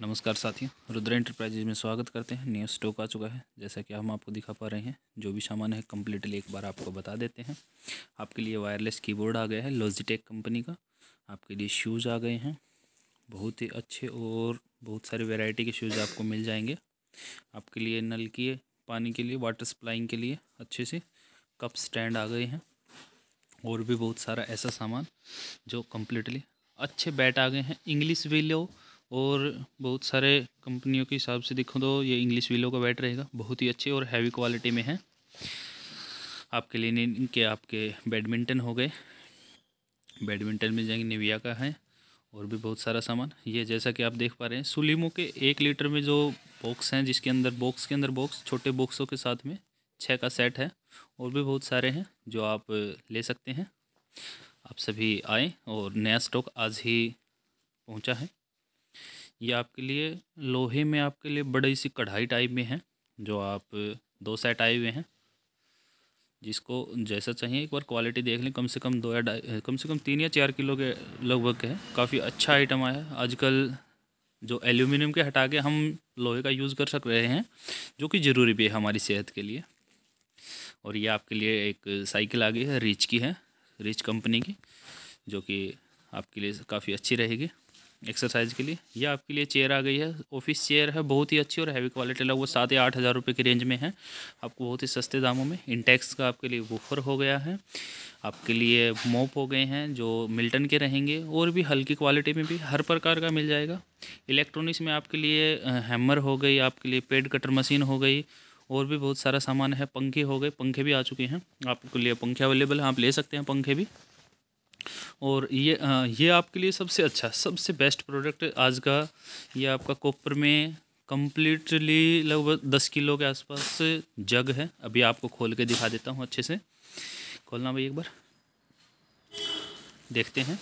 नमस्कार साथियों रुद्र इंटरप्राइजेज में स्वागत करते हैं न्यू स्टॉक आ चुका है जैसा कि हम आपको दिखा पा रहे हैं जो भी सामान है कम्प्लीटली एक बार आपको बता देते हैं आपके लिए वायरलेस कीबोर्ड आ गया है लॉजिटेक कंपनी का आपके लिए शूज़ आ गए हैं बहुत ही अच्छे और बहुत सारी वेराइटी के शूज़ आपको मिल जाएंगे आपके लिए नल के पानी के लिए वाटर सप्लाइंग के लिए अच्छे से कप स्टैंड आ गए हैं और भी बहुत सारा ऐसा सामान जो कम्प्लीटली अच्छे बैट आ गए हैं इंग्लिश विलो और बहुत सारे कंपनियों के हिसाब से देखो तो ये इंग्लिश विलो का बैट रहेगा बहुत ही अच्छे और हैवी क्वालिटी में है आपके लिए के आपके बैडमिंटन हो गए बैडमिंटन में जाएंगे निविया का है और भी बहुत सारा सामान ये जैसा कि आप देख पा रहे हैं सुलीमो के एक लीटर में जो बॉक्स हैं जिसके अंदर बॉक्स के अंदर बॉक्स छोटे बॉक्सों के साथ में छः का सेट है और भी बहुत सारे हैं जो आप ले सकते हैं आप सभी आए और नया स्टॉक आज ही पहुंचा है ये आपके लिए लोहे में आपके लिए बड़ी सी कढ़ाई टाइप में है जो आप दो सेट आए हुए हैं जिसको जैसा चाहिए एक बार क्वालिटी देख लें कम से कम दो या कम से कम तीन या चार किलो के लगभग है काफ़ी अच्छा आइटम आया आजकल जो एल्यूमिनियम के हटा के हम लोहे का यूज़ कर सक रहे हैं जो कि ज़रूरी भी है हमारी सेहत के लिए और ये आपके लिए एक साइकिल आ गई है रिच की है रिच कंपनी की जो कि आपके लिए काफ़ी अच्छी रहेगी एक्सरसाइज के लिए ये आपके लिए चेयर आ गई है ऑफिस चेयर है बहुत ही अच्छी और हैवी क्वालिटी लगभग सात या आठ हज़ार रुपये की रेंज में है आपको बहुत ही सस्ते दामों में इंटेक्स का आपके लिए वूफर हो गया है आपके लिए मोप हो गए हैं जो मिल्टन के रहेंगे और भी हल्की क्वालिटी में भी हर प्रकार का मिल जाएगा इलेक्ट्रॉनिक्स में आपके लिए हैमर हो गई आपके लिए पेड कटर मशीन हो गई और भी बहुत सारा सामान है पंखे हो गए पंखे भी आ चुके हैं आपके लिए पंखे अवेलेबल हैं आप ले सकते हैं पंखे भी और ये आ, ये आपके लिए सबसे अच्छा सबसे बेस्ट प्रोडक्ट आज का ये आपका कॉपर में कम्प्लीटली लगभग दस किलो के आसपास जग है अभी आपको खोल के दिखा देता हूँ अच्छे से खोलना भाई एक बार देखते हैं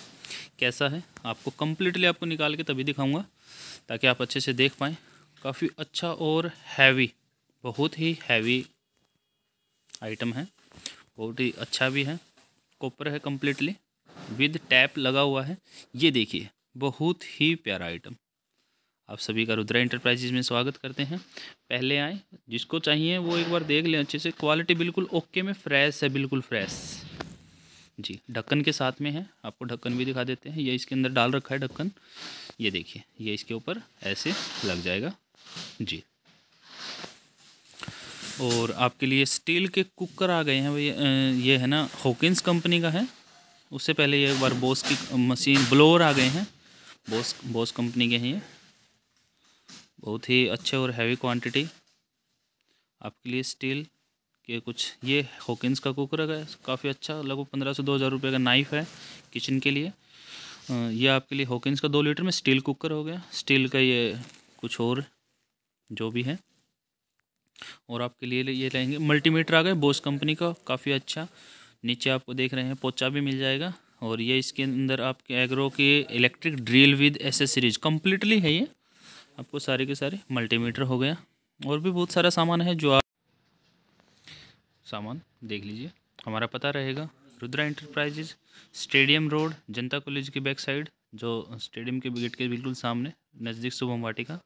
कैसा है आपको कम्प्लीटली आपको निकाल के तभी दिखाऊंगा ताकि आप अच्छे से देख पाएँ काफ़ी अच्छा और हैवी बहुत ही हैवी आइटम है बहुत ही अच्छा भी है कॉपर है कम्प्लीटली विद टैप लगा हुआ है ये देखिए बहुत ही प्यारा आइटम आप सभी का रुद्रा इंटरप्राइजेज में स्वागत करते हैं पहले आए जिसको चाहिए वो एक बार देख लें अच्छे से क्वालिटी बिल्कुल ओके में फ्रेश है बिल्कुल फ्रेश जी ढक्कन के साथ में है आपको ढक्कन भी दिखा देते हैं ये इसके अंदर डाल रखा है ढक्कन ये देखिए ये इसके ऊपर ऐसे लग जाएगा जी और आपके लिए स्टील के कुकर आ गए हैं भैया ये है ना हॉकिंस कंपनी का है उससे पहले ये एक बार बोस की मशीन ब्लोअर आ गए हैं बोस बोस कंपनी के हैं ये बहुत ही अच्छे और हैवी क्वांटिटी आपके लिए स्टील के कुछ ये हॉकिंस का कुकर है काफ़ी अच्छा लगभग पंद्रह सौ दो हज़ार रुपये का नाइफ़ है किचन के लिए ये आपके लिए होकिंस का दो लीटर में स्टील कुकर हो गया स्टील का ये कुछ और जो भी है और आपके लिए ये लेंगे मल्टीमीटर आ गए बोस कंपनी का काफ़ी अच्छा नीचे आपको देख रहे हैं पोचा भी मिल जाएगा और ये इसके अंदर आपके एग्रो के electric drill with accessories completely है ये आपको सारे के सारे मल्टीमीटर हो गया और भी बहुत सारा सामान है जो आप सामान देख लीजिए हमारा पता रहेगा Rudra enterprises stadium road Janata college की बैक साइड जो स्टेडियम के गेट के बिल्कुल सामने नज़दीक शुभम वाटिका